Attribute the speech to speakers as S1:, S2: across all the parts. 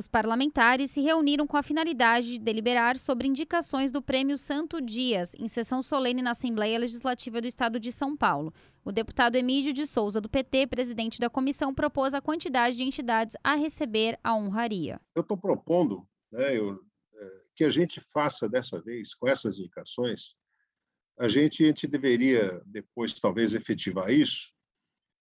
S1: Os parlamentares se reuniram com a finalidade de deliberar sobre indicações do Prêmio Santo Dias, em sessão solene na Assembleia Legislativa do Estado de São Paulo. O deputado Emílio de Souza, do PT, presidente da comissão, propôs a quantidade de entidades a receber a honraria.
S2: Eu estou propondo né, eu, é, que a gente faça dessa vez, com essas indicações, a gente, a gente deveria, depois talvez efetivar isso,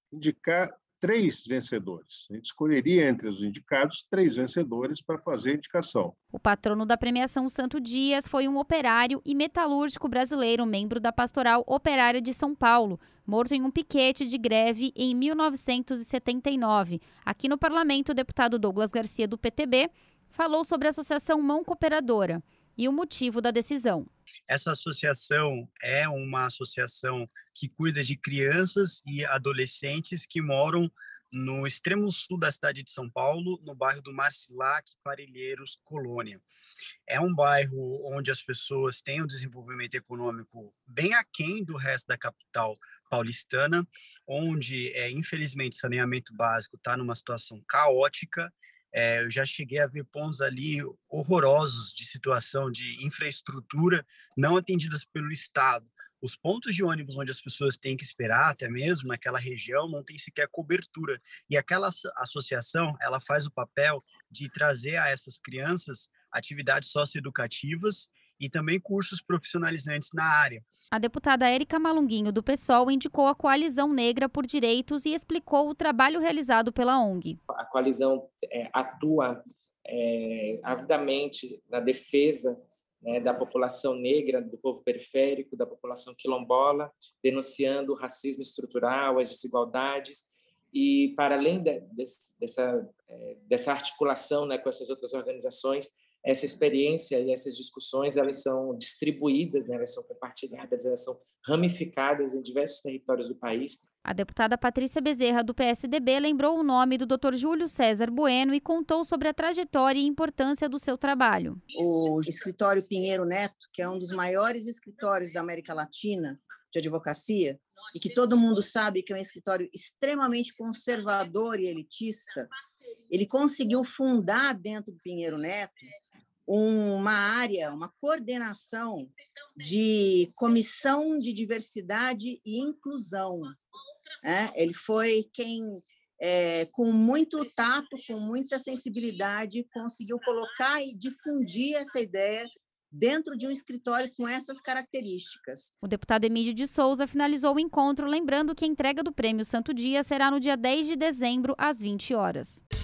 S2: indicar três vencedores. A gente escolheria entre os indicados três vencedores para fazer a indicação.
S1: O patrono da premiação Santo Dias foi um operário e metalúrgico brasileiro, membro da Pastoral Operária de São Paulo, morto em um piquete de greve em 1979. Aqui no parlamento, o deputado Douglas Garcia, do PTB, falou sobre a Associação Mão Cooperadora e o motivo da decisão.
S3: Essa associação é uma associação que cuida de crianças e adolescentes que moram no extremo sul da cidade de São Paulo, no bairro do Marcilac, Parelheiros, Colônia. É um bairro onde as pessoas têm um desenvolvimento econômico bem aquém do resto da capital paulistana, onde, é, infelizmente, saneamento básico está numa situação caótica é, eu já cheguei a ver pontos ali horrorosos de situação de infraestrutura não atendidas pelo Estado. Os pontos de ônibus onde as pessoas têm que esperar, até mesmo naquela região, não tem sequer cobertura. E aquela associação, ela faz o papel de trazer a essas crianças atividades socioeducativas e também cursos profissionalizantes na área.
S1: A deputada Érica Malunguinho, do PSOL, indicou a Coalizão Negra por Direitos e explicou o trabalho realizado pela ONG.
S4: A coalizão é, atua é, avidamente na defesa né, da população negra, do povo periférico, da população quilombola, denunciando o racismo estrutural, as desigualdades. E, para além de, de, dessa, é, dessa articulação né, com essas outras organizações, essa experiência e essas discussões elas são distribuídas, né? elas são compartilhadas, elas são ramificadas em diversos territórios do país.
S1: A deputada Patrícia Bezerra, do PSDB, lembrou o nome do Dr. Júlio César Bueno e contou sobre a trajetória e importância do seu trabalho. O escritório
S5: Pinheiro Neto, que é um dos maiores escritórios da América Latina de advocacia, e que todo mundo sabe que é um escritório extremamente conservador e elitista, ele conseguiu fundar dentro do Pinheiro Neto uma área, uma coordenação de comissão de diversidade e inclusão. Né? Ele foi quem, é, com muito tato, com muita sensibilidade, conseguiu colocar e difundir essa ideia dentro de um escritório com essas características.
S1: O deputado Emílio de Souza finalizou o encontro, lembrando que a entrega do Prêmio Santo Dia será no dia 10 de dezembro, às 20 horas.